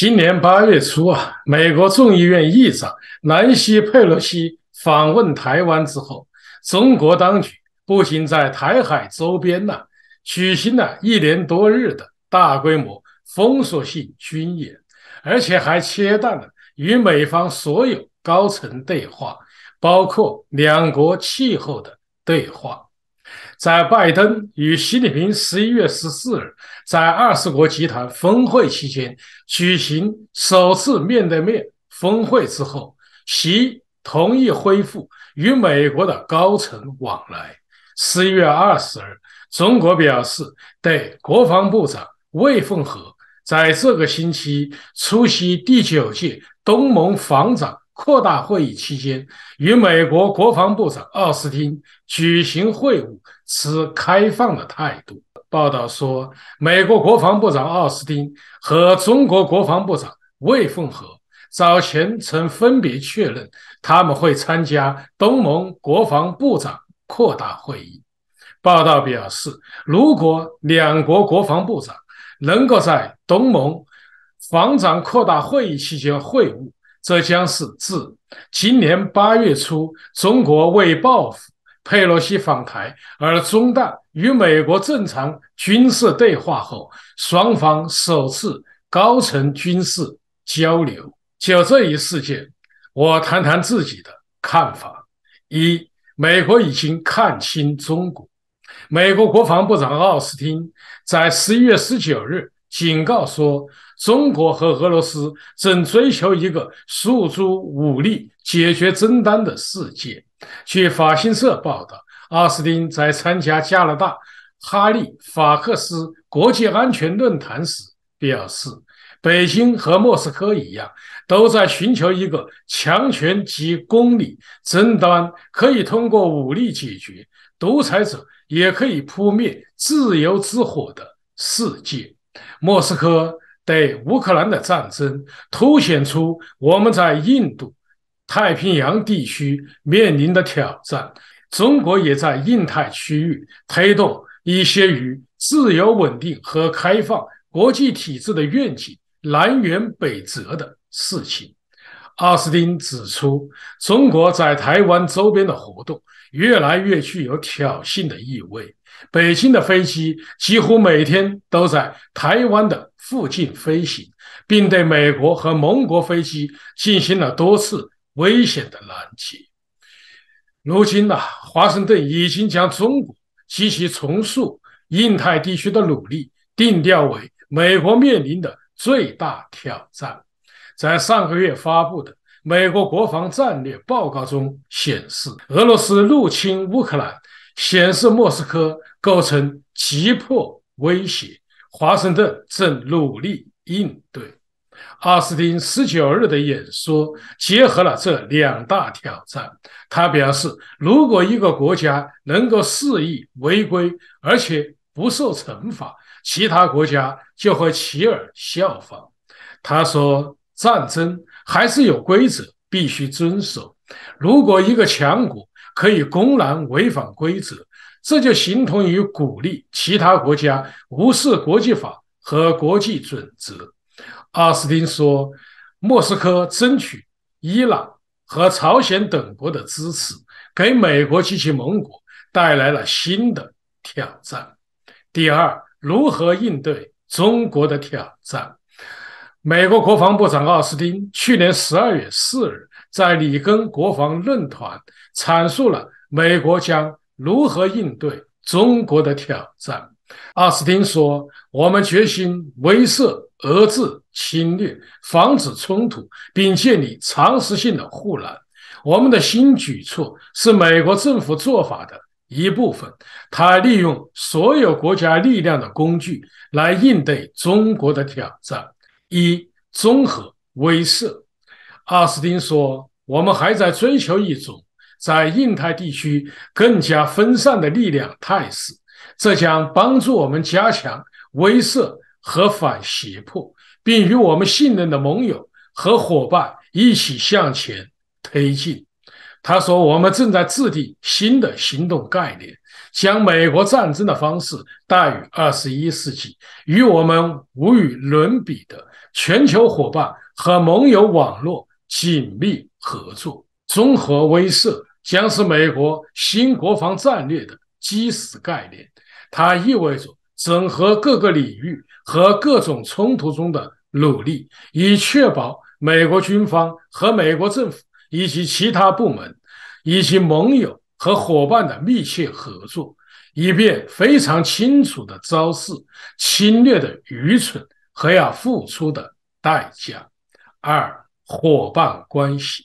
今年八月初啊，美国众议院议长南希·佩洛西访问台湾之后，中国当局不仅在台海周边呢举行了一连多日的大规模封锁性军演，而且还切断了与美方所有高层对话，包括两国气候的对话。在拜登与习近平十一月十四日在二十国集团峰会期间举行首次面对面峰会之后，习同意恢复与美国的高层往来。十一月二十日，中国表示，对国防部长魏凤和在这个星期出席第九届东盟防长。扩大会议期间与美国国防部长奥斯汀举行会晤，持开放的态度。报道说，美国国防部长奥斯汀和中国国防部长魏凤和早前曾分别确认，他们会参加东盟国防部长扩大会议。报道表示，如果两国国防部长能够在东盟防长扩大会议期间会晤，这将是自今年八月初中国为报复佩洛西访台而中断与美国正常军事对话后，双方首次高层军事交流。就这一事件，我谈谈自己的看法：一、美国已经看清中国。美国国防部长奥斯汀在十一月十九日。警告说：“中国和俄罗斯正追求一个诉诸武力解决争端的世界。”据法新社报道，阿斯汀在参加加拿大哈利法克斯国际安全论坛时表示：“北京和莫斯科一样，都在寻求一个强权及公理，争端可以通过武力解决，独裁者也可以扑灭自由之火的世界。”莫斯科对乌克兰的战争凸显出我们在印度太平洋地区面临的挑战。中国也在印太区域推动一些与自由、稳定和开放国际体制的愿景南辕北辙的事情。奥斯汀指出，中国在台湾周边的活动。越来越具有挑衅的意味。北京的飞机几乎每天都在台湾的附近飞行，并对美国和盟国飞机进行了多次危险的拦截。如今呢，华盛顿已经将中国及其重塑印太地区的努力定调为美国面临的最大挑战，在上个月发布的。美国国防战略报告中显示，俄罗斯入侵乌克兰显示莫斯科构成急迫威胁。华盛顿正努力应对。阿斯汀十九日的演说结合了这两大挑战。他表示，如果一个国家能够肆意违规，而且不受惩罚，其他国家就会起而效仿。他说：“战争。”还是有规则必须遵守。如果一个强国可以公然违反规则，这就形同于鼓励其他国家无视国际法和国际准则。阿斯汀说，莫斯科争取伊朗和朝鲜等国的支持，给美国及其盟国带来了新的挑战。第二，如何应对中国的挑战？美国国防部长奥斯汀去年十二月四日在里根国防论坛阐述了美国将如何应对中国的挑战。奥斯汀说：“我们决心威慑、遏制侵略，防止冲突，并建立常识性的护栏。我们的新举措是美国政府做法的一部分。他利用所有国家力量的工具来应对中国的挑战。”一综合威慑，阿斯丁说：“我们还在追求一种在印太地区更加分散的力量态势，这将帮助我们加强威慑和反胁迫，并与我们信任的盟友和伙伴一起向前推进。”他说：“我们正在制定新的行动概念，将美国战争的方式带于二十一世纪，与我们无与伦比的。”全球伙伴和盟友网络紧密合作，综合威慑将是美国新国防战略的基石概念。它意味着整合各个领域和各种冲突中的努力，以确保美国军方和美国政府以及其他部门以及盟友和伙伴的密切合作，以便非常清楚的昭示侵略的愚蠢。和要付出的代价。二伙伴关系，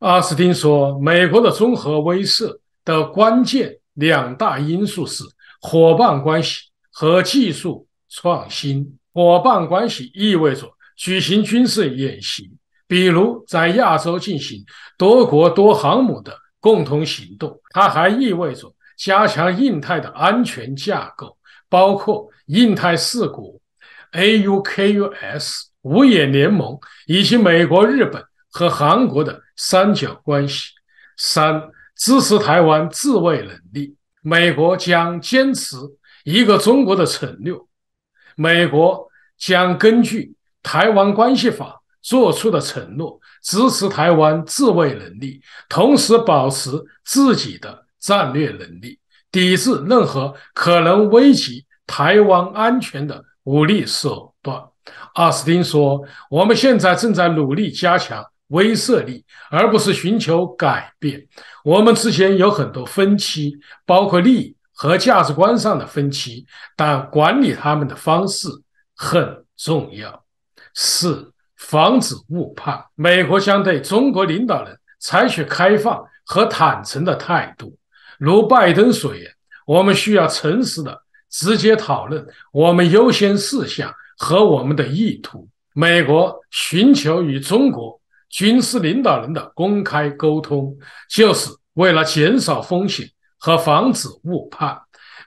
阿斯汀说，美国的综合威慑的关键两大因素是伙伴关系和技术创新。伙伴关系意味着举行军事演习，比如在亚洲进行多国多航母的共同行动。它还意味着加强印太的安全架构，包括印太四国。AUKUS 五眼联盟以及美国、日本和韩国的三角关系。三、支持台湾自卫能力。美国将坚持一个中国的承诺。美国将根据《台湾关系法》作出的承诺，支持台湾自卫能力，同时保持自己的战略能力，抵制任何可能危及台湾安全的。武力手段，阿斯汀说：“我们现在正在努力加强威慑力，而不是寻求改变。我们之前有很多分歧，包括利益和价值观上的分歧，但管理他们的方式很重要。四，防止误判。美国将对中国领导人采取开放和坦诚的态度，如拜登所言，我们需要诚实的。”直接讨论我们优先事项和我们的意图。美国寻求与中国军事领导人的公开沟通，就是为了减少风险和防止误判。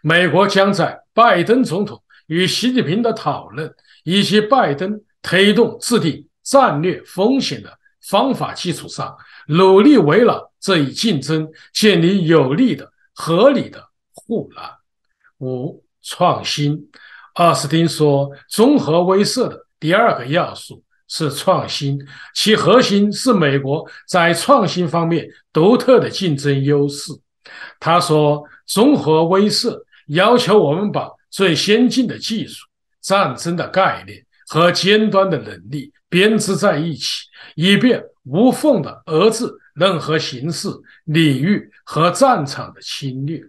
美国将在拜登总统与习近平的讨论以及拜登推动制定战略风险的方法基础上，努力围绕这一竞争建立有利的、合理的护栏。五。创新，奥斯汀说，综合威慑的第二个要素是创新，其核心是美国在创新方面独特的竞争优势。他说，综合威慑要求我们把最先进的技术、战争的概念和尖端的能力编织在一起，以便无缝的遏制任何形式、领域和战场的侵略。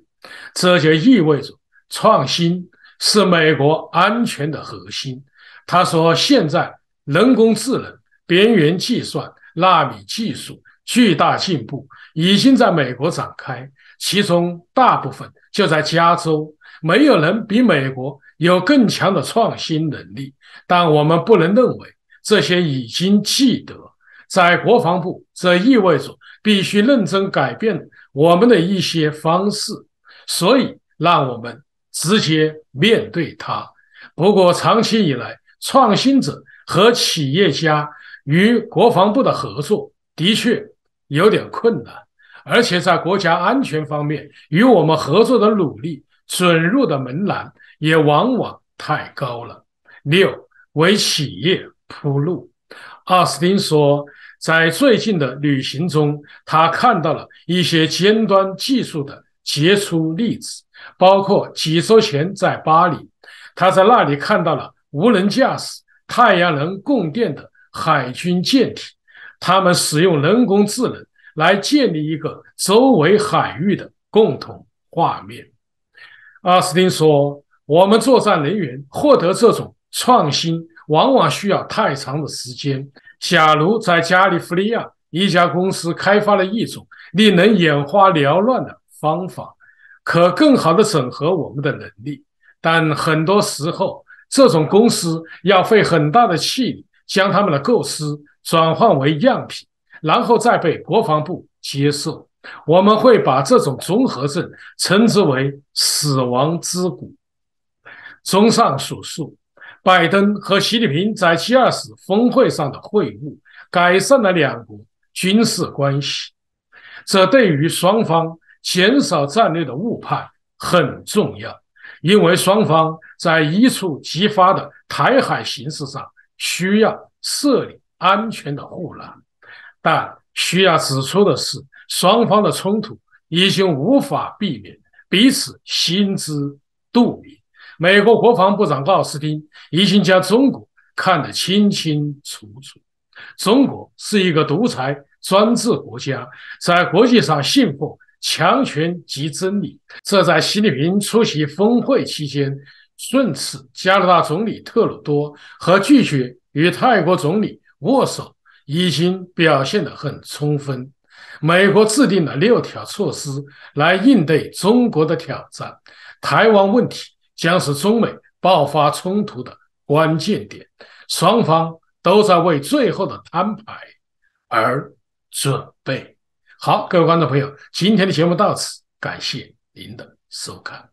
这就意味着。创新是美国安全的核心。他说，现在人工智能、边缘计算、纳米技术巨大进步已经在美国展开，其中大部分就在加州。没有人比美国有更强的创新能力，但我们不能认为这些已经记得。在国防部，则意味着必须认真改变我们的一些方式。所以，让我们。直接面对它。不过，长期以来，创新者和企业家与国防部的合作的确有点困难，而且在国家安全方面，与我们合作的努力准入的门槛也往往太高了。六为企业铺路，奥斯汀说，在最近的旅行中，他看到了一些尖端技术的杰出例子。包括几周前在巴黎，他在那里看到了无人驾驶、太阳能供电的海军舰艇。他们使用人工智能来建立一个周围海域的共同画面。阿斯汀说：“我们作战人员获得这种创新，往往需要太长的时间。假如在加利福尼亚一家公司开发了一种令人眼花缭乱的方法。”可更好的整合我们的能力，但很多时候，这种公司要费很大的气力将他们的构思转换为样品，然后再被国防部接受。我们会把这种综合症称之为“死亡之谷”。综上所述，拜登和习近平在 G20 峰会上的会晤改善了两国军事关系，这对于双方。减少战略的误判很重要，因为双方在一触即发的台海形势上需要设立安全的护栏。但需要指出的是，双方的冲突已经无法避免，彼此心知肚明。美国国防部长奥斯汀已经将中国看得清清楚楚：中国是一个独裁专制国家，在国际上信奉。强权即真理，这在习近平出席峰会期间，顺次加拿大总理特鲁多和拒绝与泰国总理握手，已经表现得很充分。美国制定了六条措施来应对中国的挑战。台湾问题将是中国美爆发冲突的关键点，双方都在为最后的摊牌而准备。好，各位观众朋友，今天的节目到此，感谢您的收看。